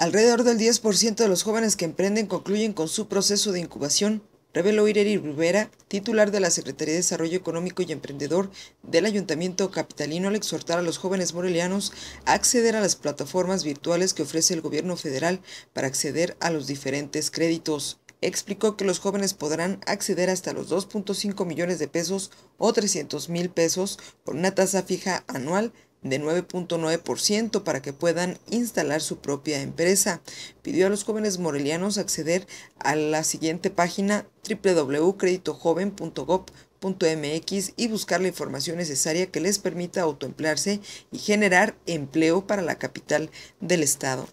Alrededor del 10% de los jóvenes que emprenden concluyen con su proceso de incubación, reveló Ireri Rivera, titular de la Secretaría de Desarrollo Económico y Emprendedor del Ayuntamiento Capitalino, al exhortar a los jóvenes morelianos a acceder a las plataformas virtuales que ofrece el gobierno federal para acceder a los diferentes créditos explicó que los jóvenes podrán acceder hasta los 2.5 millones de pesos o 300 mil pesos por una tasa fija anual de 9.9% para que puedan instalar su propia empresa. Pidió a los jóvenes morelianos acceder a la siguiente página www.creditojoven.gob.mx y buscar la información necesaria que les permita autoemplearse y generar empleo para la capital del estado.